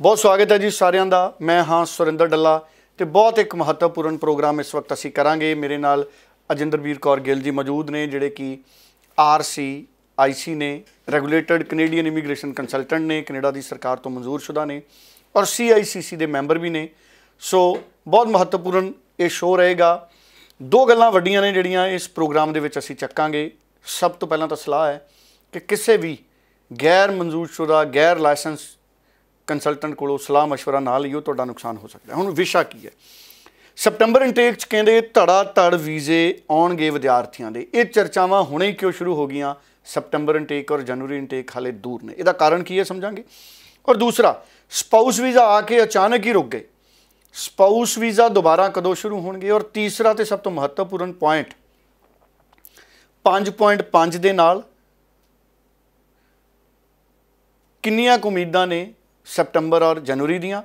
ਬਹੁਤ ਸਵਾਗਤ ਹੈ ਜੀ ਸਾਰਿਆਂ ਦਾ ਮੈਂ ਹਾਂ ਸੁਰਿੰਦਰ ਡੱਲਾ ਤੇ ਬਹੁਤ ਇੱਕ ਮਹੱਤਵਪੂਰਨ ਪ੍ਰੋਗਰਾਮ ਇਸ ਵਕਤ ਅਸੀਂ ਕਰਾਂਗੇ ਮੇਰੇ ਨਾਲ ਅਜਿੰਦਰਵੀਰ ਕੌਰ ਗਿੱਲ ਜੀ ਮੌਜੂਦ ਨੇ ਜਿਹੜੇ ਕਿ ਆਰਸੀ ਆਈਸੀ ਨੇ ਰੈਗੂਲੇਟਡ ਕੈਨੇਡੀਅਨ ਇਮੀਗ੍ਰੇਸ਼ਨ ਕੰਸਲਟੈਂਟ ਨੇ ਕੈਨੇਡਾ ਦੀ ਸਰਕਾਰ ਤੋਂ ਮਨਜ਼ੂਰਸ਼ੁਦਾ ਨੇ ਔਰ ਸੀਆਈਸੀਸੀ ਦੇ ਮੈਂਬਰ ਵੀ ਨੇ ਸੋ ਬਹੁਤ ਮਹੱਤਵਪੂਰਨ ਇਹ ਸ਼ੋਅ ਰਹੇਗਾ ਦੋ ਗੱਲਾਂ ਵੱਡੀਆਂ ਨੇ ਜਿਹੜੀਆਂ ਇਸ ਪ੍ਰੋਗਰਾਮ ਦੇ ਵਿੱਚ ਅਸੀਂ ਚੱਕਾਂਗੇ ਸਭ ਤੋਂ ਪਹਿਲਾਂ ਤਾਂ ਸਲਾਹ ਹੈ ਕਿ ਕਿਸੇ ਵੀ ਗੈਰ ਮਨਜ਼ੂਰਸ਼ੁਦਾ ਗੈਰ ਲਾਇਸੈਂਸ ਕੰਸਲਟੈਂਟ ਕੋਲੋਂ ਸਲਾਹ مشورہ ਨਾ ਲਈਓ ਤੁਹਾਡਾ ਨੁਕਸਾਨ ਹੋ ਸਕਦਾ ਹੁਣ ਵਿਸ਼ਾ ਕੀ ਹੈ ਸਪਟੰਬਰ ਇਨਟੇਕ ਚ ਕਹਿੰਦੇ ਧੜਾ ਧੜ ਵੀਜ਼ੇ ਆਉਣਗੇ ਵਿਦਿਆਰਥੀਆਂ ਦੇ ਇਹ ਚਰਚਾਵਾਂ ਹੁਣੇ ਹੀ ਕਿਉਂ ਸ਼ੁਰੂ ਹੋ ਗਈਆਂ ਸਪਟੰਬਰ ਇਨਟੇਕ ਔਰ ਜਨੂਰੀ ਇਨਟੇਕ ਹਾਲੇ ਦੂਰ ਨੇ ਇਹਦਾ ਕਾਰਨ ਕੀ ਹੈ ਸਮਝਾਂਗੇ ਔਰ ਦੂਸਰਾ ਸਪਾਊਸ ਵੀਜ਼ਾ ਆ ਕੇ ਅਚਾਨਕ ਹੀ ਰੁਕ ਗਏ ਸਪਾਊਸ ਵੀਜ਼ਾ ਦੁਬਾਰਾ ਕਦੋਂ ਸ਼ੁਰੂ ਹੋਣਗੇ ਔਰ ਤੀਸਰਾ ਤੇ ਸਭ ਤੋਂ ਮਹੱਤਵਪੂਰਨ ਪੁਆਇੰਟ 5.5 ਦੇ ਨਾਲ ਕਿੰਨੀਆਂ ਉਮੀਦਾਂ ਨੇ ਸੈਪਟੰਬਰ ਔਰ ਜਨਵਰੀ ਦੀਆਂ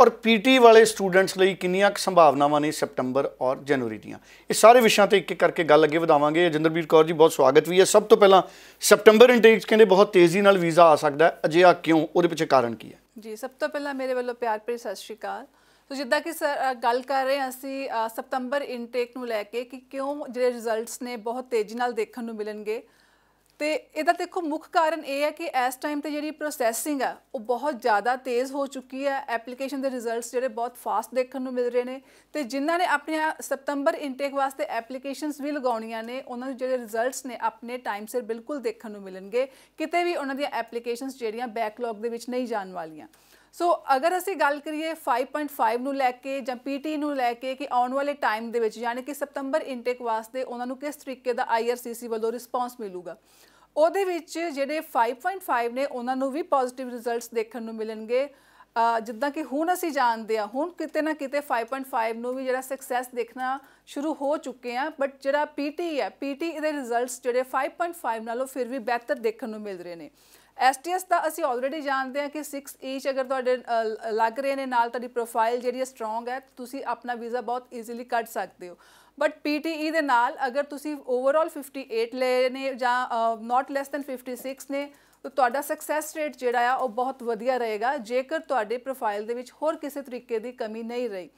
ਔਰ ਪੀਟੀ ਵਾਲੇ ਸਟੂਡੈਂਟਸ ਲਈ ਕਿੰਨੀਆਂ ਕੁ ਸੰਭਾਵਨਾਵਾਂ ਨੇ ਸੈਪਟੰਬਰ ਔਰ ਜਨਵਰੀ ਦੀਆਂ ਇਹ ਸਾਰੇ ਵਿਸ਼ਿਆਂ ਤੇ ਇੱਕ ਇੱਕ ਕਰਕੇ ਗੱਲ ਅੱਗੇ ਵਧਾਵਾਂਗੇ ਜਿੰਦਰਬੀਰ ਕੌਰ ਜੀ ਬਹੁਤ ਸਵਾਗਤ ਵੀ ਹੈ ਸਭ ਤੋਂ ਪਹਿਲਾਂ ਸੈਪਟੰਬਰ ਇਨਟੇਕ ਕਹਿੰਦੇ ਬਹੁਤ ਤੇਜ਼ੀ ਨਾਲ ਵੀਜ਼ਾ ਆ ਸਕਦਾ ਹੈ ਅਜੇ ਆ ਕਿਉਂ ਉਹਦੇ ਪਿੱਛੇ ਕਾਰਨ ਕੀ ਹੈ ਜੀ ਸਭ ਤੋਂ ਪਹਿਲਾਂ ਮੇਰੇ ਵੱਲੋਂ ਪਿਆਰ ਭਰੀ ਸਤਿ ਸ਼੍ਰੀ ਅਕਾਲ ਸੋ ਜਿੱਦਾਂ ਕਿ ਗੱਲ ਕਰ ਰਹੇ ਹਾਂ ਅਸੀਂ ਸਪਟੰਬਰ ਇਨਟੇਕ ਨੂੰ ਲੈ ਕੇ ਕਿ ਕਿਉਂ ਜਿਹੜੇ ਰਿਜ਼ਲਟਸ ਨੇ ਬਹੁਤ ਤੇਜ਼ੀ ਨਾਲ ਦੇਖਣ ਨੂੰ ਮਿਲਣਗੇ ਤੇ ਇਹਦਾ ਦੇਖੋ ਮੁੱਖ ਕਾਰਨ ਇਹ ਹੈ ਕਿ ਇਸ ਟਾਈਮ ਤੇ ਜਿਹੜੀ ਪ੍ਰੋਸੈਸਿੰਗ ਆ ਉਹ ਬਹੁਤ ਜ਼ਿਆਦਾ ਤੇਜ਼ ਹੋ ਚੁੱਕੀ ਹੈ ਐਪਲੀਕੇਸ਼ਨ ਦੇ ਰਿਜ਼ਲਟਸ ਜਿਹੜੇ ਬਹੁਤ ਫਾਸਟ ਦੇਖਣ ਨੂੰ ਮਿਲ ਰਹੇ ਨੇ ਤੇ ਜਿਨ੍ਹਾਂ ਨੇ ਆਪਣੇ ਸਤੰਬਰ ਇਨਟੇਕ ਵਾਸਤੇ ਐਪਲੀਕੇਸ਼ਨਸ ਵੀ ਲਗਾਉਣੀਆਂ ਨੇ ਉਹਨਾਂ ਦੇ ਜਿਹੜੇ ਰਿਜ਼ਲਟਸ ਨੇ ਆਪਣੇ ਟਾਈਮ ਸਿਰ ਬਿਲਕੁਲ ਦੇਖਣ ਨੂੰ ਮਿਲਣਗੇ ਕਿਤੇ ਵੀ ਉਹਨਾਂ ਦੀਆਂ ਐਪਲੀਕੇਸ਼ਨਸ ਜਿਹੜੀਆਂ ਬੈਕਲੌਗ ਦੇ ਵਿੱਚ ਨਹੀਂ ਜਾਣ ਵਾਲੀਆਂ ਸੋ ਅਗਰ ਅਸੀਂ ਗੱਲ ਕਰੀਏ 5.5 ਨੂੰ ਲੈ ਕੇ ਜਾਂ ਪੀਟੀ ਨੂੰ ਲੈ ਕੇ ਕਿ ਆਉਣ ਵਾਲੇ ਟਾਈਮ ਦੇ ਵਿੱਚ ਯਾਨੀ ਕਿ ਸਤੰਬਰ ਇਨਟੇਕ ਵਾਸਤੇ ਉਹਨਾਂ ਨੂੰ ਕਿਸ ਤਰੀਕੇ ਦਾ ਆਈਆਰਸੀਸੀ ਵੱਲੋਂ ਰਿਸਪਾਂਸ ਮਿਲੂਗਾ ਉਹਦੇ ਵਿੱਚ ਜਿਹੜੇ 5.5 ਨੇ ਉਹਨਾਂ ਨੂੰ ਵੀ ਪੋਜ਼ਿਟਿਵ ਰਿਜ਼ਲਟਸ ਦੇਖਣ ਨੂੰ ਮਿਲਣਗੇ ਜਿੱਦਾਂ ਕਿ ਹੁਣ ਅਸੀਂ ਜਾਣਦੇ ਆ ਹੁਣ ਕਿਤੇ ਨਾ ਕਿਤੇ 5.5 ਨੂੰ ਵੀ ਜਿਹੜਾ ਸਕਸੈਸ ਦੇਖਣਾ ਸ਼ੁਰੂ ਹੋ ਚੁੱਕੇ ਆ ਬਟ ਜਿਹੜਾ ਪੀਟੀ ਹੈ ਪੀਟੀ ਦੇ ਰਿਜ਼ਲਟਸ ਜਿਹੜੇ 5.5 ਨਾਲੋਂ ਫਿਰ ਵੀ ਬਿਹਤਰ ਦੇਖਣ ਨੂੰ ਮਿਲ ਰਹੇ ਨੇ ਐਸਟੀਐਸ ਦਾ ਅਸੀਂ ਆਲਰੇਡੀ ਜਾਣਦੇ ਹਾਂ ਕਿ 6 ਈਚ e ਅਗਰ ਤੁਹਾਡੇ ਲੱਗ ਰਹੇ ਨੇ ਨਾਲ ਤੁਹਾਡੀ ਪ੍ਰੋਫਾਈਲ ਜਿਹੜੀ ਹੈ ਸਟਰੋਂਗ ਹੈ ਤੁਸੀਂ ਆਪਣਾ ਵੀਜ਼ਾ ਬਹੁਤ ਈਜ਼ੀਲੀ ਕੱਢ ਸਕਦੇ ਹੋ ਬਟ ਪੀਟੀਈ e ਦੇ ਨਾਲ ਅਗਰ ਤੁਸੀਂ ਓਵਰਆਲ 58 ਲੈ ਨੇ ਜਾਂ ਨਾਟ ਲੈਸ ਥੈਨ 56 ਨੇ ਤਾਂ ਤੁਹਾਡਾ ਸਕਸੈਸ ਰੇਟ ਜਿਹੜਾ ਆ ਉਹ ਬਹੁਤ ਵਧੀਆ ਰਹੇਗਾ ਜੇਕਰ ਤੁਹਾਡੇ ਪ੍ਰੋਫਾਈਲ ਦੇ ਵਿੱਚ ਹੋਰ ਕਿਸੇ ਤਰੀਕੇ ਦੀ ਕਮੀ ਨਹੀਂ ਰਹੀ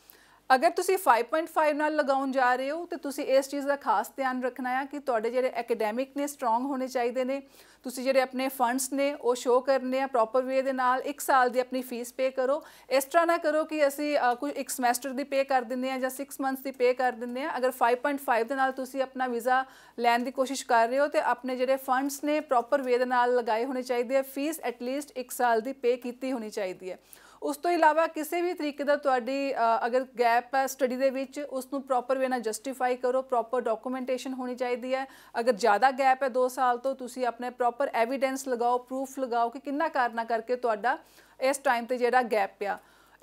ਅਗਰ ਤੁਸੀਂ 5.5 ਨਾਲ ਲਗਾਉਣ ਜਾ ਰਹੇ ਹੋ ਤੇ ਤੁਸੀਂ ਇਸ ਚੀਜ਼ ਦਾ ਖਾਸ ਧਿਆਨ ਰੱਖਣਾ ਹੈ ਕਿ ਤੁਹਾਡੇ ਜਿਹੜੇ ਐਕੈਡੈਮਿਕ ਨੇ ਸਟਰੋਂਗ ਹੋਣੇ ਚਾਹੀਦੇ ਨੇ ਤੁਸੀਂ ਜਿਹੜੇ ਆਪਣੇ ਫੰਡਸ ਨੇ ਉਹ ਸ਼ੋ ਕਰਨੇ ਆ ਪ੍ਰੋਪਰ ਵੇ ਦੇ ਨਾਲ 1 ਸਾਲ ਦੀ ਆਪਣੀ ਫੀਸ ਪੇ ਕਰੋ ਇਸ ਤਰ੍ਹਾਂ ਨਾ ਕਰੋ ਕਿ ਅਸੀਂ ਕੁਝ ਇੱਕ ਸਮੈਸਟਰ ਦੀ ਪੇ ਕਰ ਦਿੰਦੇ ਆ ਜਾਂ 6 ਮੰਥਸ ਦੀ ਪੇ ਕਰ ਦਿੰਦੇ ਆ ਅਗਰ 5.5 ਦੇ ਨਾਲ ਤੁਸੀਂ ਆਪਣਾ ਵੀਜ਼ਾ ਲੈਣ ਦੀ ਕੋਸ਼ਿਸ਼ ਕਰ ਰਹੇ ਹੋ ਤੇ ਆਪਣੇ ਜਿਹੜੇ ਫੰਡਸ ਨੇ ਪ੍ਰੋਪਰ ਵੇ ਦੇ ਨਾਲ ਲਗਾਏ ਹੋਣੇ ਚਾਹੀਦੇ ਆ ਫੀਸ ਐਟਲੀਸਟ 1 ਸਾਲ ਦੀ ਪੇ ਕੀਤੀ ਹੋਣੀ ਚਾਹੀਦੀ ਹੈ ਉਸ ਤੋਂ ਇਲਾਵਾ ਕਿਸੇ ਵੀ ਤਰੀਕੇ ਦਾ ਤੁਹਾਡੀ ਅਗਰ ਗੈਪ ਹੈ ਸਟੱਡੀ ਦੇ ਵਿੱਚ ਉਸ ਨੂੰ ਪ੍ਰੋਪਰ ਵੇ ਨਾਲ ਜਸਟੀਫਾਈ ਕਰੋ ਪ੍ਰੋਪਰ ਡਾਕੂਮੈਂਟੇਸ਼ਨ ਹੋਣੀ ਚਾਹੀਦੀ ਹੈ ਅਗਰ ਜ਼ਿਆਦਾ ਗੈਪ ਹੈ 2 ਸਾਲ ਤੋਂ ਤੁਸੀਂ ਆਪਣੇ ਪ੍ਰੋਪਰ ਐਵੀਡੈਂਸ ਲਗਾਓ ਪ੍ਰੂਫ ਲਗਾਓ ਕਿ ਕਿੰਨਾ ਕਾਰਨਾ ਕਰਕੇ ਤੁਹਾਡਾ ਇਸ ਟਾਈਮ ਤੇ ਜਿਹੜਾ ਗੈਪ ਪਿਆ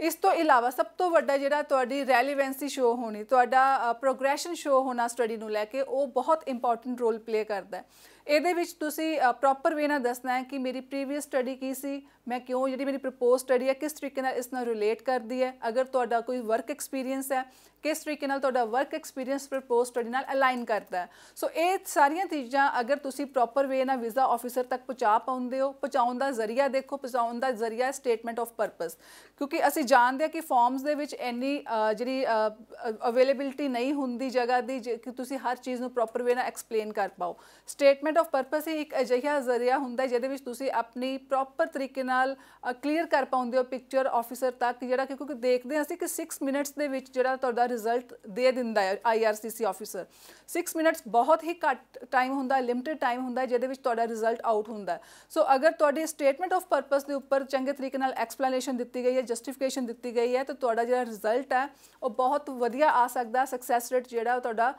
ਇਸ ਤੋਂ ਇਲਾਵਾ ਸਭ ਤੋਂ ਵੱਡਾ ਜਿਹੜਾ ਤੁਹਾਡੀ ਰੈਲੀਵੈਂਸੀ ਸ਼ੋ ਹੋਣੀ ਤੁਹਾਡਾ ਪ੍ਰੋਗਰੈਸ਼ਨ ਸ਼ੋ ਹੋਣਾ ਸਟੱਡੀ ਨੂੰ ਲੈ ਕੇ ਉਹ ਬਹੁਤ ਇੰਪੋਰਟੈਂਟ ਰੋਲ ਪਲੇ ਕਰਦਾ ਹੈ ਇਹਦੇ ਵਿੱਚ ਤੁਸੀਂ ਪ੍ਰੋਪਰ ਵੇ ਨਾਲ ਦੱਸਣਾ ਹੈ ਕਿ ਮੇਰੀ ਪ੍ਰੀਵੀਅਸ ਸਟੱਡੀ ਕੀ ਸੀ ਮੈਂ ਕਿਉਂ ਜਿਹੜੀ ਮੇਰੀ ਪ੍ਰਪੋਜ਼ ਸਟੱਡੀ ਹੈ ਕਿਸ ਤਰੀਕੇ ਨਾਲ ਇਸ ਨਾਲ ਰਿਲੇਟ ਕਰਦੀ ਹੈ ਅਗਰ ਤੁਹਾਡਾ ਕੋਈ ਵਰਕ ਐਕਸਪੀਰੀਅੰਸ ਹੈ ਕਿਸ ਤਰੀਕੇ ਨਾਲ ਤੁਹਾਡਾ ਵਰਕ ਐਕਸਪੀਰੀਅੰਸ ਪ੍ਰਪੋਜ਼ ਸਟੱਡੀ ਨਾਲ ਅਲਾਈਨ ਕਰਦਾ ਹੈ ਸੋ ਇਹ ਸਾਰੀਆਂ ਚੀਜ਼ਾਂ ਅਗਰ ਤੁਸੀਂ ਪ੍ਰੋਪਰ ਵੇ ਨਾਲ ਵੀਜ਼ਾ ਆਫੀਸਰ ਤੱਕ ਪਹੁੰਚਾ ਪਾਉਂਦੇ ਹੋ ਪਹੁੰਚਾਉਣ ਦਾ ਜ਼ਰੀਆ ਦੇਖੋ ਪਹੁੰਚਾਉਣ ਦਾ ਜ਼ਰੀਆ ਸਟੇਟਮੈਂਟ ਆਫ ਪਰਪਸ ਕਿਉਂਕਿ ਅਸੀਂ ਜਾਣਦੇ ਹਾਂ ਕਿ ਫਾਰਮਸ ਦੇ ਵਿੱਚ ਐਨੀ ਜਿਹੜੀ ਅਵੇਲੇਬਿਲਟੀ ਨਹੀਂ ਹੁੰਦੀ ਜਗ੍ਹਾ ਦੀ ਕਿ ਤੁਸੀਂ ਹਰ ਚੀਜ਼ ਨੂੰ ਪ੍ਰੋਪਰ ਵੇ ਨਾਲ ਐਕਸਪਲੇਨ ਕਰ ਪਾਓ ਸਟੇਟਮੈਂਟ ਸਟੇਟਮੈਂਟ ਆਫ ਪਰਪਸ ਹੀ ਇੱਕ ਅਜਿਹਾ ਜ਼ਰੀਆ ਹੁੰਦਾ ਜਿਹਦੇ ਵਿੱਚ ਤੁਸੀਂ ਆਪਣੀ ਪ੍ਰੋਪਰ ਤਰੀਕੇ ਨਾਲ ਕਲੀਅਰ ਕਰ ਪਾਉਂਦੇ ਹੋ ਪਿਕਚਰ ਆਫੀਸਰ ਤੱਕ ਜਿਹੜਾ ਕਿ ਕਿਉਂਕਿ ਦੇਖਦੇ ਅਸੀਂ ਕਿ 6 ਮਿੰਟਸ ਦੇ ਵਿੱਚ ਜਿਹੜਾ ਤੁਹਾਡਾ ਰਿਜ਼ਲਟ ਦੇ ਦਿੰਦਾ ਹੈ ਆਈਆਰਸੀਸੀ ਆਫੀਸਰ 6 ਮਿੰਟਸ ਬਹੁਤ ਹੀ ਘੱਟ ਟਾਈਮ ਹੁੰਦਾ ਲਿਮਟਿਡ ਟਾਈਮ ਹੁੰਦਾ ਜਿਹਦੇ ਵਿੱਚ ਤੁਹਾਡਾ ਰਿਜ਼ਲਟ ਆਊਟ ਹੁੰਦਾ ਸੋ ਅਗਰ ਤੁਹਾਡੀ ਸਟੇਟਮੈਂਟ ਆਫ ਪਰਪਸ ਦੇ ਉੱਪਰ ਚੰਗੇ ਤਰੀਕੇ ਨਾਲ ਐਕਸਪਲੇਨੇਸ਼ਨ ਦਿੱਤੀ ਗਈ ਹੈ ਜਸਟੀਫਿਕੇਸ਼ਨ ਦਿੱਤੀ ਗਈ ਹੈ ਤਾਂ ਤੁਹਾਡਾ ਜਿਹੜਾ ਰਿਜ਼ਲਟ ਹੈ ਉਹ ਬਹੁਤ ਵਧੀਆ ਆ ਸਕਦਾ ਸਕਸੈਸ ਰੇਟ ਜਿਹੜਾ ਤੁਹਾਡਾ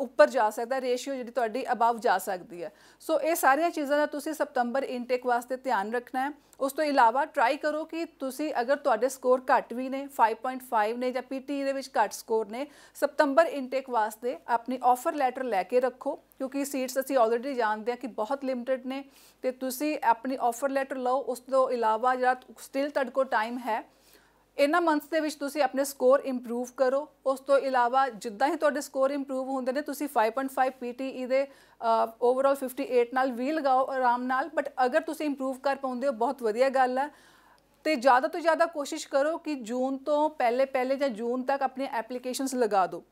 ਉੱਪਰ ਜਾ ਸਕਦਾ ਰੇਸ਼ੀਓ ਜਿਹੜੀ ਤੁਹਾਡੀ ਅਬਵ ਜਾ ਸਕਦੀ ਹੈ ਸੋ ਇਹ ਸਾਰੀਆਂ ਚੀਜ਼ਾਂ ਦਾ ਤੁਸੀਂ ਸਪਟੰਬਰ ਇਨਟੇਕ ਵਾਸਤੇ ਧਿਆਨ ਰੱਖਣਾ ਹੈ ਉਸ ਤੋਂ ਇਲਾਵਾ ਟਰਾਈ ਕਰੋ ਕਿ ਤੁਸੀਂ ਅਗਰ ਤੁਹਾਡੇ ਸਕੋਰ ਘੱਟ ਵੀ ਨੇ 5.5 ਨੇ ਜਾਂ ਪੀਟੀ e ਦੇ ਵਿੱਚ ਘੱਟ ਸਕੋਰ ਨੇ ਸਪਟੰਬਰ ਇਨਟੇਕ ਵਾਸਤੇ ਆਪਣੀ ਆਫਰ ਲੈਟਰ ਲੈ ਕੇ ਰੱਖੋ ਕਿਉਂਕਿ ਸੀਟਸ ਅਸੀਂ ਆਲਰੇਡੀ ਜਾਣਦੇ ਹਾਂ ਕਿ ਬਹੁਤ ਲਿਮਟਿਡ ਨੇ ਤੇ ਤੁਸੀਂ ਆਪਣੀ ਆਫਰ ਲੈਟਰ ਲਓ ਉਸ ਤੋਂ ਇਲਾਵਾ ਜਿਹੜਾ ਸਟਿਲ ਤੁਹਾਡੇ ਕੋਲ ਟਾਈਮ ਹੈ ਇਹਨਾਂ ਮੰਥਸ ਦੇ ਵਿੱਚ ਤੁਸੀਂ ਆਪਣੇ ਸਕੋਰ ਇੰਪਰੂਵ ਕਰੋ ਉਸ ਤੋਂ ਇਲਾਵਾ ਜਿੱਦਾਂ ਹੀ ਤੁਹਾਡੇ ਸਕੋਰ ਇੰਪਰੂਵ ਹੁੰਦੇ ਨੇ ਤੁਸੀਂ 5.5 ਪੀਟੀਈ e ਦੇ ਓਵਰਆਲ 58 ਨਾਲ ਵੀ ਲਗਾਓ ਆਰਾਮ ਨਾਲ ਬਟ ਅਗਰ ਤੁਸੀਂ ਇੰਪਰੂਵ ਕਰ ਪਾਉਂਦੇ ਹੋ ਬਹੁਤ ਵਧੀਆ ਗੱਲ ਹੈ ਤੇ ਜ਼ਿਆਦਾ ਤੋਂ ਜ਼ਿਆਦਾ ਕੋਸ਼ਿਸ਼ ਕਰੋ ਕਿ ਜੂਨ ਤੋਂ ਪਹਿਲੇ ਪਹਿਲੇ ਜਾਂ ਜੂਨ ਤੱਕ ਆਪਣੀਆਂ ਐਪਲੀਕੇਸ਼ਨਸ ਲਗਾ ਦਿਓ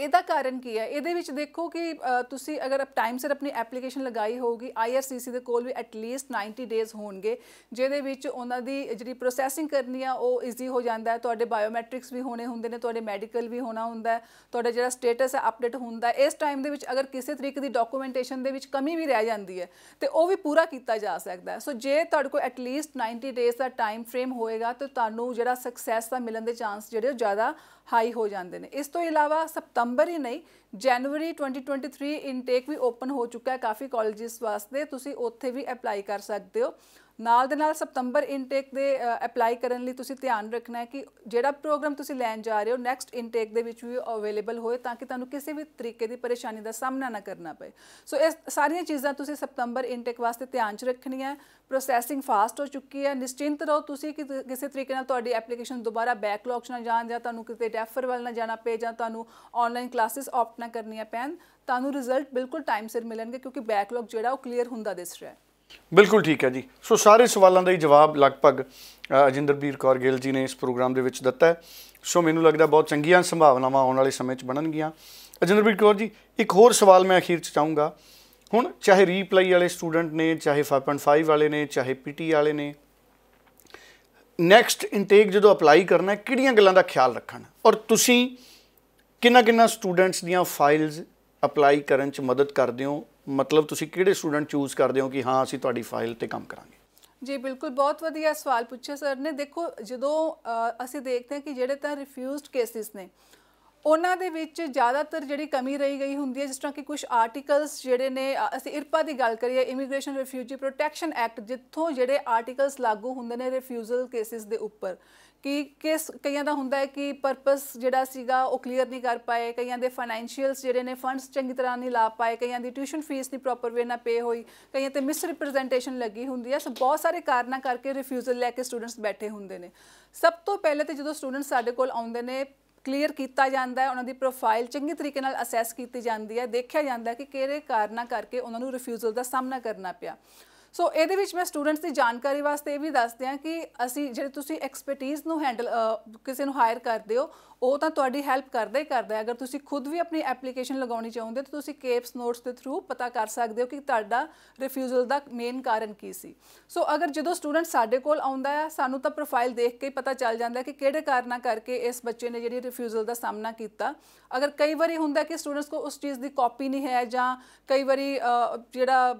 ਇਹਦਾ ਕਾਰਨ ਕੀ ਹੈ ਇਹਦੇ ਵਿੱਚ ਦੇਖੋ ਕਿ ਤੁਸੀਂ ਅਗਰ ਆਪ ਟਾਈਮ ਸਿਰ ਆਪਣੀ ਐਪਲੀਕੇਸ਼ਨ ਲਗਾਈ ਹੋਊਗੀ ਆਈਆਰਸੀਸੀ ਦੇ ਕੋਲ ਵੀ ਐਟ ਲੀਸਟ 90 ਡੇਜ਼ ਹੋਣਗੇ ਜਿਹਦੇ ਵਿੱਚ ਉਹਨਾਂ ਦੀ ਜਿਹੜੀ ਪ੍ਰੋਸੈਸਿੰਗ ਕਰਨੀ ਆ ਉਹ ਈਜ਼ੀ ਹੋ ਜਾਂਦਾ ਹੈ ਤੁਹਾਡੇ ਬਾਇਓਮੈਟ੍ਰਿਕਸ ਵੀ ਹੋਣੇ ਹੁੰਦੇ ਨੇ ਤੁਹਾਡੇ ਮੈਡੀਕਲ ਵੀ ਹੋਣਾ ਹੁੰਦਾ ਹੈ ਤੁਹਾਡਾ ਜਿਹੜਾ ਸਟੇਟਸ ਹੈ ਅਪਡੇਟ ਹੁੰਦਾ ਇਸ ਟਾਈਮ ਦੇ ਵਿੱਚ ਅਗਰ ਕਿਸੇ ਤਰੀਕੇ ਦੀ ਡਾਕੂਮੈਂਟੇਸ਼ਨ ਦੇ ਵਿੱਚ ਕਮੀ ਵੀ ਰਹਿ ਜਾਂਦੀ ਹੈ ਤੇ ਉਹ ਵੀ ਪੂਰਾ ਕੀਤਾ ਜਾ ਸਕਦਾ ਹੈ ਸੋ ਜੇ ਤੁਹਾਡੇ ਕੋਲ ਐਟ ਲੀਸਟ 90 ਡੇਜ਼ ਦਾ ਟਾਈਮ ਫਰੇਮ ਹੋਏਗਾ ਤਾਂ ਤੁਹਾਨੂੰ ਜਿਹੜਾ ਸਕਸੈਸ ਦਾ ਮਿਲਣ ਦੇ ਚਾਂਸ ਜਿਹੜੇ ਜ਼ਿਆਦਾ ਹਾਈ ਹੋ ਜਾਂਦੇ ਨੇ ਇਸ ਤੋਂ ਇਲਾਵਾ ਸਪਤੰਬਰ ਨਵੰਬਰ ਹੀ ਨਹੀਂ ਜਨਵਰੀ 2023 ਇਨਟੇਕ ਵੀ ਓਪਨ ਹੋ ਚੁੱਕਾ ਹੈ ਕਾਫੀ ਕਾਲਜਿਸ ਵਾਸਤੇ ਤੁਸੀਂ ਉੱਥੇ ਵੀ ਅਪਲਾਈ ਕਰ ਸਕਦੇ ਹੋ ਨਾਲ ਦੇ ਨਾਲ ਸਤੰਬਰ ਇਨਟੇਕ ਦੇ ਅਪਲਾਈ ਕਰਨ ਲਈ ਤੁਸੀਂ ਧਿਆਨ ਰੱਖਣਾ ਹੈ ਕਿ ਜਿਹੜਾ ਪ੍ਰੋਗਰਾਮ ਤੁਸੀਂ ਲੈਣ ਜਾ ਰਹੇ ਹੋ ਨੈਕਸਟ ਇਨਟੇਕ ਦੇ ਵਿੱਚ ਵੀ ਅਵੇਲੇਬਲ ਹੋਏ ਤਾਂ ਕਿ ਤੁਹਾਨੂੰ ਕਿਸੇ ਵੀ ਤਰੀਕੇ ਦੀ ਪਰੇਸ਼ਾਨੀ ਦਾ ਸਾਹਮਣਾ ਨਾ ਕਰਨਾ ਪਏ ਸੋ ਇਹ ਸਾਰੀਆਂ ਚੀਜ਼ਾਂ ਤੁਸੀਂ ਸਤੰਬਰ ਇਨਟੇਕ ਵਾਸਤੇ ਧਿਆਨ 'ਚ ਰੱਖਣੀਆਂ ਪ੍ਰੋਸੈਸਿੰਗ ਫਾਸਟ ਹੋ ਚੁੱਕੀ ਹੈ ਨਿਸ਼ਚਿੰਤ ਰਹੋ ਤੁਸੀਂ ਕਿ ਕਿਸੇ ਤਰੀਕੇ ਨਾਲ ਤੁਹਾਡੀ ਐਪਲੀਕੇਸ਼ਨ ਦੁਬਾਰਾ ਬੈਕਲੌਗ ਨਾ ਜਾਣ ਜਾਂ ਤੁਹਾਨੂੰ ਕਿਤੇ ਰੈਫਰ ਵੱਲ ਨਾ ਜਾਣਾ ਪਏ ਜਾਂ ਤੁਹਾਨੂੰ ਆਨਲਾਈਨ ਕਲਾਸਿਸ ਆਪਟ ਨਾ ਕਰਨੀਆਂ ਪੈਣ ਤੁਹਾਨੂੰ ਰਿਜ਼ਲਟ ਬਿਲਕੁਲ ਟਾਈਮ ਸਿਰ ਮਿਲਣਗੇ ਕਿਉਂਕਿ ਬੈਕਲੌਗ ਜਿਹੜਾ ਉਹ ਕਲੀਅਰ ਹੁੰਦਾ ਦਿਸ ਰਿਹਾ ਹੈ ਬਿਲਕੁਲ ਠੀਕ ਹੈ ਜੀ ਸੋ ਸਾਰੇ ਸਵਾਲਾਂ ਦਾ ਹੀ ਜਵਾਬ ਲਗਭਗ ਅਜਿੰਦਰਬੀਰ ਕੌਰ ਗਿੱਲ ਜੀ ਨੇ ਇਸ ਪ੍ਰੋਗਰਾਮ ਦੇ ਵਿੱਚ ਦਿੱਤਾ ਹੈ ਸੋ ਮੈਨੂੰ ਲੱਗਦਾ ਬਹੁਤ ਚੰਗੀਆਂ ਸੰਭਾਵਨਾਵਾਂ ਆਉਣ ਵਾਲੇ ਸਮੇਂ 'ਚ ਬਣਨਗੀਆਂ ਅਜਿੰਦਰਬੀਰ ਕੌਰ ਜੀ ਇੱਕ ਹੋਰ ਸਵਾਲ ਮੈਂ ਅਖੀਰ 'ਚ ਚਾਹੂੰਗਾ ਹੁਣ ਚਾਹੇ ਰੀਪਲਾਈ ਵਾਲੇ ਸਟੂਡੈਂਟ ਨੇ ਚਾਹੇ 5.5 ਵਾਲੇ ਨੇ ਚਾਹੇ ਪੀਟੀ ਵਾਲੇ ਨੇ ਨੈਕਸਟ ਇਨਟੇਕ ਜਦੋਂ ਅਪਲਾਈ ਕਰਨਾ ਹੈ ਕਿਹੜੀਆਂ ਗੱਲਾਂ ਦਾ ਖਿਆਲ ਰੱਖਣਾ ਔਰ ਤੁਸੀਂ ਕਿੰਨਾ ਕਿੰਨਾ ਸਟੂਡੈਂਟਸ ਦੀਆਂ ਫਾਈਲਸ ਅਪਲਾਈ ਕਰਨ 'ਚ ਮਦਦ ਕਰਦੇ ਹੋ ਮਤਲਬ ਤੁਸੀਂ ਕਿਹੜੇ ਸਟੂਡੈਂਟ ਚੂਜ਼ ਕਰਦੇ ਹੋ ਕਿ ਹਾਂ ਅਸੀਂ ਤੁਹਾਡੀ ਫਾਈਲ ਤੇ ਕੰਮ ਕਰਾਂਗੇ ਜੀ ਬਿਲਕੁਲ ਬਹੁਤ ਵਧੀਆ ਸਵਾਲ ਪੁੱਛਿਆ ਸਰ ਨੇ ਦੇਖੋ ਜਦੋਂ ਅਸੀਂ ਦੇਖਦੇ ਹਾਂ ਕਿ ਜਿਹੜੇ ਤਾਂ ਰਿਫਿਊਜ਼ਡ ਕੇਸਿਸ ਨੇ ਉਹਨਾਂ ਦੇ ਵਿੱਚ ਜ਼ਿਆਦਾਤਰ ਜਿਹੜੀ ਕਮੀ ਰਹੀ ਗਈ ਹੁੰਦੀ ਹੈ ਜਿਸ ਤਰ੍ਹਾਂ ਕਿ ਕੁਝ ਆਰਟੀਕਲਸ ਜਿਹੜੇ ਨੇ ਅਸੀਂ ਇਰਪਾ ਦੀ ਗੱਲ ਕਰੀਏ ਇਮੀਗ੍ਰੇਸ਼ਨ ਰਿਫਿਊਜੀ ਪ੍ਰੋਟੈਕਸ਼ਨ ਐਕਟ ਜਿੱਥੋਂ ਜਿਹੜੇ ਆਰਟੀਕਲਸ ਲਾਗੂ ਹੁੰਦੇ ਨੇ ਰਿਫਿਊਜ਼ਲ ਕੇਸਿਸ ਦੇ ਉੱਪਰ ਕਿ ਕਿਸ ਕਈਆਂ ਦਾ ਹੁੰਦਾ ਹੈ ਕਿ ਪਰਪਸ ਜਿਹੜਾ ਸੀਗਾ ਉਹ ਕਲੀਅਰ ਨਹੀਂ ਕਰ ਪਾਏ ਕਈਆਂ ਦੇ ਫਾਈਨੈਂਸ਼ੀਅਲਸ ਜਿਹੜੇ ਨੇ ਫੰਡਸ ਚੰਗੀ ਤਰ੍ਹਾਂ ਨਹੀਂ ਲਾ ਪਾਏ ਕਈਆਂ ਦੀ ਟਿਊਸ਼ਨ ਫੀਸ ਨਹੀਂ ਪ੍ਰੋਪਰ ਵੇ ਨਾਲ ਪੇ ਹੋਈ ਕਈਆਂ ਤੇ ਮਿਸ ਰਿਪਰੈਜ਼ੈਂਟੇਸ਼ਨ ਲੱਗੀ ਹੁੰਦੀ ਹੈ ਸੋ ਬਹੁਤ ਸਾਰੇ ਕਾਰਨਾਂ ਕਰਕੇ ਰਿਫਿਊਜ਼ਲ ਲੈ ਕੇ ਸਟੂਡੈਂਟਸ ਬੈਠੇ ਹੁੰਦੇ ਨੇ ਸਭ ਤੋਂ ਪਹਿਲੇ ਤੇ ਜਦੋਂ ਸਟੂਡੈਂਟ ਸਾਡੇ ਕੋਲ ਆਉਂਦੇ ਨੇ ਕਲੀਅਰ ਕੀਤਾ ਜਾਂਦਾ ਹੈ ਉਹਨਾਂ ਦੀ ਪ੍ਰੋਫਾਈਲ ਚੰਗੇ ਤਰੀਕੇ ਨਾਲ ਅਸੈਸ ਕੀਤੀ ਜਾਂਦੀ ਹੈ ਦੇਖਿਆ ਜਾਂਦਾ ਕਿ ਕਿਹੜੇ ਕਾਰਨਾਂ ਕਰਕੇ ਉਹਨਾਂ ਨੂੰ ਰਿਫਿਊਜ਼ਲ ਦਾ ਸਾਹਮਣਾ ਕਰਨਾ ਪਿਆ ਸੋ ਇਹਦੇ ਵਿੱਚ ਮੈਂ ਸਟੂਡੈਂਟਸ ਦੀ ਜਾਣਕਾਰੀ ਵਾਸਤੇ ਇਹ ਵੀ ਦੱਸ ਦਿਆਂ ਕਿ ਅਸੀਂ ਜਿਹੜੇ ਤੁਸੀਂ ਐਕਸਪਰਟਿਜ਼ ਨੂੰ ਹੈਂਡਲ ਕਿਸੇ ਨੂੰ ਹਾਇਰ ਕਰਦੇ ਹੋ ਉਹ ਤਾਂ ਤੁਹਾਡੀ ਹੈਲਪ ਕਰਦਾ ਹੀ ਕਰਦਾ ਹੈ ਅਗਰ ਤੁਸੀਂ ਖੁਦ ਵੀ ਆਪਣੀ ਐਪਲੀਕੇਸ਼ਨ ਲਗਾਉਣੀ ਚਾਹੁੰਦੇ ਤਾਂ ਤੁਸੀਂ ਕੇਪਸ ਨੋਟਸ ਦੇ ਥਰੂ ਪਤਾ ਕਰ ਸਕਦੇ ਹੋ ਕਿ ਤੁਹਾਡਾ ਰਿਫਿਊਜ਼ਲ ਦਾ ਮੇਨ ਕਾਰਨ ਕੀ ਸੀ ਸੋ ਅਗਰ ਜਦੋਂ ਸਟੂਡੈਂਟ ਸਾਡੇ ਕੋਲ ਆਉਂਦਾ ਹੈ ਸਾਨੂੰ ਤਾਂ ਪ੍ਰੋਫਾਈਲ ਦੇਖ ਕੇ ਪਤਾ ਚੱਲ ਜਾਂਦਾ ਕਿ ਕਿਹੜੇ ਕਾਰਨਾਂ ਕਰਕੇ ਇਸ ਬੱਚੇ ਨੇ ਜਿਹੜੀ ਰਿਫਿਊਜ਼ਲ ਦਾ ਸਾਹਮਣਾ ਕੀਤਾ ਅਗਰ ਕਈ ਵਾਰੀ ਹੁੰਦਾ ਕਿ ਸਟੂਡੈਂਟਸ ਕੋ ਉਸ ਚੀਜ਼ ਦੀ ਕਾਪੀ ਨਹੀਂ ਹੈ ਜਾਂ ਕਈ ਵਾਰੀ ਜਿਹੜਾ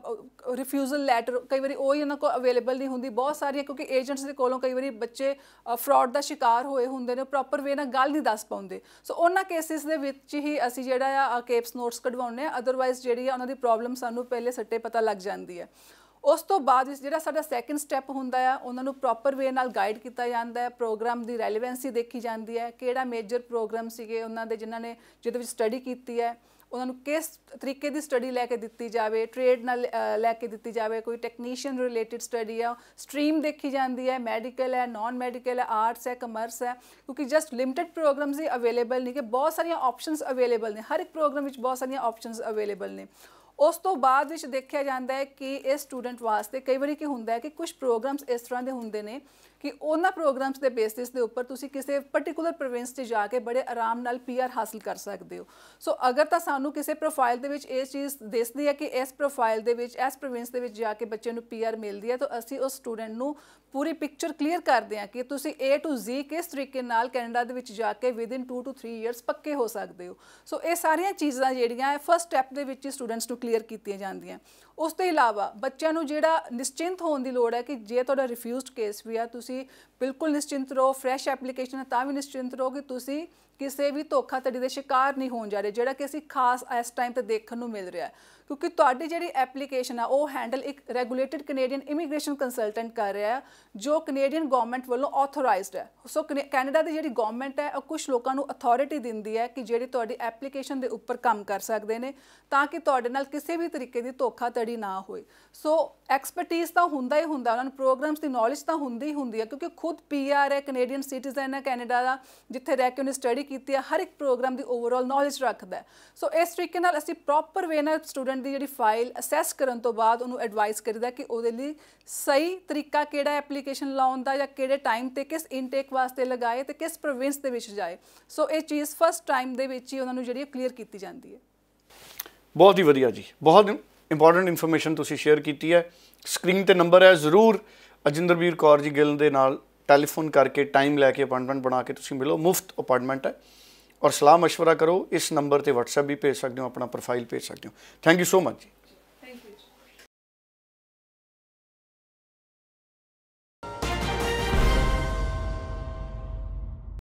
ਰਿਫਿਊਜ਼ਲ ਲੈਟਰ ਕਈ ਵਾਰੀ ਉਹ ਹੀ ਉਹਨਾਂ ਕੋਲ ਅਵੇਲੇਬਲ ਨਹੀਂ ਹੁੰਦੀ ਬਹੁਤ ਸਾਰੀਆਂ ਕਿਉਂਕਿ ਏਜੰਟਸ ਦੇ ਕੋਲੋਂ ਕਈ ਵਾਰੀ ਬੱਚੇ ਫਰਾਡ ਦਾ ਸ਼ਿਕਾਰ ਹੋਏ ਹੁੰਦੇ ਨੇ ਪ੍ਰੋਪਰ ਵੇ ਨਾਲ ਗੱਲ ਨਹੀਂ ਦੱਸ ਪਾਉਂਦੇ ਸੋ ਉਹਨਾਂ ਕੇਸਿਸ ਦੇ ਵਿੱਚ ਹੀ ਅਸੀਂ ਜਿਹੜਾ ਆ ਕੇਪਸ ਨੋਟਸ ਕਢਵਾਉਂਦੇ ਆ ਅਦਰਵਾਈਜ਼ ਜਿਹੜੀ ਆ ਉਹਨਾਂ ਦੀ ਪ੍ਰੋਬਲਮ ਸਾਨੂੰ ਪਹਿਲੇ ਸੱਟੇ ਪਤਾ ਲੱਗ ਜਾਂਦੀ ਹੈ ਉਸ ਤੋਂ ਬਾਅਦ ਜਿਹੜਾ ਸਾਡਾ ਸੈਕੰਡ ਸਟੈਪ ਹੁੰਦਾ ਆ ਉਹਨਾਂ ਨੂੰ ਪ੍ਰੋਪਰ ਵੇ ਨਾਲ ਗਾਈਡ ਕੀਤਾ ਜਾਂਦਾ ਹੈ ਪ੍ਰੋਗਰਾਮ ਦੀ ਰੈਲੇਵੈਂਸੀ ਦੇਖੀ ਜਾਂਦੀ ਹੈ ਕਿਹੜਾ ਮੇਜਰ ਪ੍ਰੋਗਰਾਮ ਸੀਗੇ ਉਹਨਾਂ ਦੇ ਜਿਨ੍ਹਾਂ ਨੇ ਜਿਹਦੇ ਵਿੱਚ ਸਟੱਡੀ ਕੀਤੀ ਹੈ ਉਹਨਾਂ ਨੂੰ ਕਿਸ ਤਰੀਕੇ ਦੀ ਸਟੱਡੀ ਲੈ ਕੇ ਦਿੱਤੀ ਜਾਵੇ ਟ੍ਰੇਡ ਨਾਲ ਲੈ ਕੇ ਦਿੱਤੀ ਜਾਵੇ ਕੋਈ ਟੈਕਨੀਸ਼ੀਅਨ ਰਿਲੇਟਡ ਸਟੱਡੀ ਆ ਸਟ੍ਰੀਮ ਦੇਖੀ ਜਾਂਦੀ ਹੈ ਮੈਡੀਕਲ ਹੈ ਨਾਨ ਮੈਡੀਕਲ ਹੈ ਆਰਟਸ ਹੈ ਕਮਰਸ ਹੈ ਕਿਉਂਕਿ ਜਸਟ ਲਿਮਟਿਡ ਪ੍ਰੋਗਰਾਮਸ ਹੀ ਅਵੇਲੇਬਲ ਨਹੀਂ ਕਿ ਬਹੁਤ ਸਾਰੀਆਂ ਆਪਸ਼ਨਸ ਅਵੇਲੇਬਲ ਨੇ ਹਰ ਇੱਕ ਪ੍ਰੋਗਰਾਮ ਵਿੱਚ ਬਹੁਤ ਸਾਰੀਆਂ ਆਪਸ਼ਨਸ ਅਵੇਲੇਬਲ ਨੇ ਉਸ ਤੋਂ ਬਾਅਦ ਵਿੱਚ ਦੇਖਿਆ ਜਾਂਦਾ ਹੈ ਕਿ ਇਹ ਸਟੂਡੈਂਟ ਵਾਸਤੇ ਕਈ ਵਾਰੀ ਕੀ ਹੁੰਦਾ ਹੈ ਕਿ ਕੁਝ ਪ੍ਰੋਗਰਾਮਸ ਇਸ ਤਰ੍ਹਾਂ ਦੇ ਹੁੰਦੇ ਨੇ ਕਿ ਉਹਨਾਂ ਪ੍ਰੋਗਰਾਮਸ ਦੇ ਬੇਸਿਸ ਦੇ ਉੱਪਰ ਤੁਸੀਂ ਕਿਸੇ ਪਾਰਟਿਕੂਲਰ ਪ੍ਰੋਵਿੰਸ 'ਚ ਜਾ ਕੇ ਬੜੇ ਆਰਾਮ ਨਾਲ ਪੀਆਰ ਹਾਸਲ ਕਰ ਸਕਦੇ ਹੋ ਸੋ ਅਗਰ ਤਾਂ ਸਾਨੂੰ ਕਿਸੇ ਪ੍ਰੋਫਾਈਲ ਦੇ ਵਿੱਚ ਇਹ ਚੀਜ਼ ਦਿਸਦੀ ਹੈ ਕਿ ਇਸ ਪ੍ਰੋਫਾਈਲ ਦੇ ਵਿੱਚ ਇਸ ਪ੍ਰੋਵਿੰਸ ਦੇ ਵਿੱਚ ਜਾ ਕੇ ਬੱਚੇ ਨੂੰ ਪੀਆਰ ਮਿਲਦੀ ਹੈ ਤਾਂ ਅਸੀਂ ਉਸ ਸਟੂਡੈਂਟ ਨੂੰ ਪੂਰੀ ਪਿਕਚਰ ਕਲੀਅਰ ਕਰਦੇ ਹਾਂ ਕਿ ਤੁਸੀਂ A ਟੂ Z ਕਿਸ ਤਰੀਕੇ ਨਾਲ ਕੈਨੇਡਾ ਦੇ ਵਿੱਚ ਜਾ ਕੇ ਵਿਦ ਇਨ 2 ਟੂ 3 ਇਅਰਸ ਪੱਕੇ ਹੋ ਸਕਦੇ ਹੋ ਸੋ ਇਹ ਸਾਰੀਆਂ ਚੀਜ਼ਾਂ ਜਿਹੜੀਆਂ ਫਰਸਟ ਸਟੈਪ ਦੇ ਵਿੱਚ ਹੀ ਸਟੂਡੈਂਟਸ ਨੂੰ ਕਲੀਅਰ ਕੀਤੀਆਂ ਜਾਂਦੀਆਂ ਉਸ ਤੋਂ ਇਲਾਵਾ ਬੱਚਿਆਂ ਨੂੰ ਜਿਹੜਾ ਨਿਸ਼ਚਿੰਤ ਹੋਣ ਦੀ ਲੋੜ ਹੈ ਕਿ ਜੇ ਤੁਹਾਡਾ ਰਿਫਿਊਜ਼ਡ ਕੇਸ ਵੀ ਆ ਤੁਸੀਂ ਬਿਲਕੁਲ ਨਿਸ਼ਚਿੰਤ ਰਹੋ ਫਰੈਸ਼ ਐਪਲੀਕੇਸ਼ਨ ਤਾਂ ਵੀ ਨਿਸ਼ਚਿੰਤ ਰਹੋ ਕਿ ਤੁਸੀਂ ਕਿਸੇ ਵੀ ਧੋਖਾਧੜੀ ਦੇ ਸ਼ਿਕਾਰ ਨਹੀਂ ਹੋਣ ਜਾ ਰਹੇ ਜਿਹੜਾ ਕਿ ਅਸੀਂ ਖਾਸ ਇਸ ਟਾਈਮ ਤੇ ਦੇਖਣ ਨੂੰ ਮਿਲ ਰਿਹਾ ਹੈ ਕਿਉਂਕਿ ਤੁਹਾਡੀ ਜਿਹੜੀ ਐਪਲੀਕੇਸ਼ਨ ਆ ਉਹ ਹੈਂਡਲ ਇੱਕ ਰੈਗੂਲੇਟਡ ਕੈਨੇਡੀਅਨ ਇਮੀਗ੍ਰੇਸ਼ਨ ਕੰਸਲਟੈਂਟ ਕਰ ਰਿਹਾ ਹੈ ਜੋ ਕੈਨੇਡੀਅਨ ਗਵਰਨਮੈਂਟ ਵੱਲੋਂ ਆਥੋਰਾਈਜ਼ਡ ਹੈ ਸੋ ਕੈਨੇਡਾ ਦੀ ਜਿਹੜੀ ਗਵਰਨਮੈਂਟ ਹੈ ਉਹ ਕੁਝ ਲੋਕਾਂ ਨੂੰ ਅਥਾਰਟੀ ਦਿੰਦੀ ਹੈ ਕਿ ਜਿਹੜੇ ਤੁਹਾਡੀ ਐਪਲੀਕੇਸ਼ਨ ਦੇ ਉੱਪਰ ਕੰਮ ਕਰ ਸਕਦੇ ਨੇ ਤਾਂ ਕਿ ਤੁਹਾਡੇ ਨਾਲ ਕਿਸੇ ਵੀ ਤਰੀਕੇ ਦੀ ਧੋਖਾਧੜੀ ਨਾ ਹੋਏ ਸੋ ਐਕਸਪਰਟਿਸ ਤਾਂ ਹੁੰਦਾ ਹੀ ਹੁੰਦਾ ਉਹਨਾਂ ਨੂੰ ਪ੍ਰੋਗਰਾਮਸ ਦੀ ਨੌਲੇਜ ਤਾਂ ਹੁੰਦੀ ਹੀ ਹੁੰਦੀ ਹੈ ਕਿਉਂਕਿ ਖੁਦ ਪੀਆਰ ਹੈ ਕੈਨੇਡੀਅਨ ਸਿਟੀਜ਼ਨ ਹੈ ਕੈਨੇਡਾ ਦਾ ਜਿੱਥੇ ਰਹਿ ਕੇ ਉਹਨੇ ਸਟੱਡੀ ਕੀਤੀ ਹੈ ਹਰ ਇੱਕ ਪ੍ਰੋਗਰਾਮ ਦੀ ਓਵਰਆਲ ਨੌਲੇਜ ਰੱਖਦਾ ਸੋ ਇਸ ਤਰੀਕੇ ਨਾਲ ਅਸੀਂ ਪ੍ਰੋਪਰ ਵੇ ਨਾਲ ਸਟੂਡੈਂਟ ਦੀ ਜਿਹੜੀ ਫਾਈਲ ਅਸੈਸ ਕਰਨ ਤੋਂ ਬਾਅਦ ਉਹਨੂੰ ਐਡਵਾਈਸ ਕਰੀਦਾ ਕਿ ਉਹਦੇ ਲਈ ਸਹੀ ਤਰੀਕਾ ਕਿਹੜਾ ਐਪਲੀਕੇਸ਼ਨ ਲਾਉਣ ਦਾ ਜਾਂ ਕਿਹੜੇ ਟਾਈਮ ਤੇ ਕਿਸ ਇਨਟੇਕ ਵਾਸਤੇ ਲਗਾਏ ਤੇ ਕਿਸ ਪ੍ਰੋਵਿੰਸ ਦੇ ਵਿੱਚ ਜਾਏ ਸੋ ਇਹ ਚੀਜ਼ ਫਸਟ ਟਾਈਮ ਦੇ ਵਿੱਚ ਹੀ ਉਹਨਾਂ ਨੂੰ ਜਿਹੜੀ ਕਲੀਅਰ ਕੀਤੀ ਜਾਂਦੀ ਹੈ ਬਹੁਤ ਹੀ ਵਧੀਆ ਜੀ ਬਹੁਤ ਇੰਪੋਰਟੈਂਟ ਇਨਫੋਰਮੇਸ਼ਨ ਤੁਸੀਂ ਸ਼ੇਅਰ ਕੀਤੀ ਹੈ ਸਕਰੀਨ ਤੇ ਨੰਬਰ ਹੈ ਜ਼ਰੂਰ ਅਜਿੰਦਰਵੀਰ ਕੌਰ ਜੀ ਗਿੱਲ ਦੇ ਨਾਲ ਟੈਲੀਫੋਨ ਕਰਕੇ ਟਾਈਮ ਲੈ ਕੇ ਅਪਾਇੰਟਮੈਂਟ ਬਣਾ ਕੇ ਤੁਸੀਂ ਮਿਲੋ ਮੁਫਤ ਅਪਾਇੰਟਮੈਂਟ ਹੈ ਔਰ ਸਲਾਹ مشورہ ਕਰੋ ਇਸ ਨੰਬਰ ਤੇ WhatsApp ਵੀ ਭੇਜ ਸਕਦੇ ਹੋ ਆਪਣਾ ਪ੍ਰੋਫਾਈਲ ਭੇਜ ਸਕਦੇ ਹੋ ਥੈਂਕ ਯੂ ਸੋ ਮਚ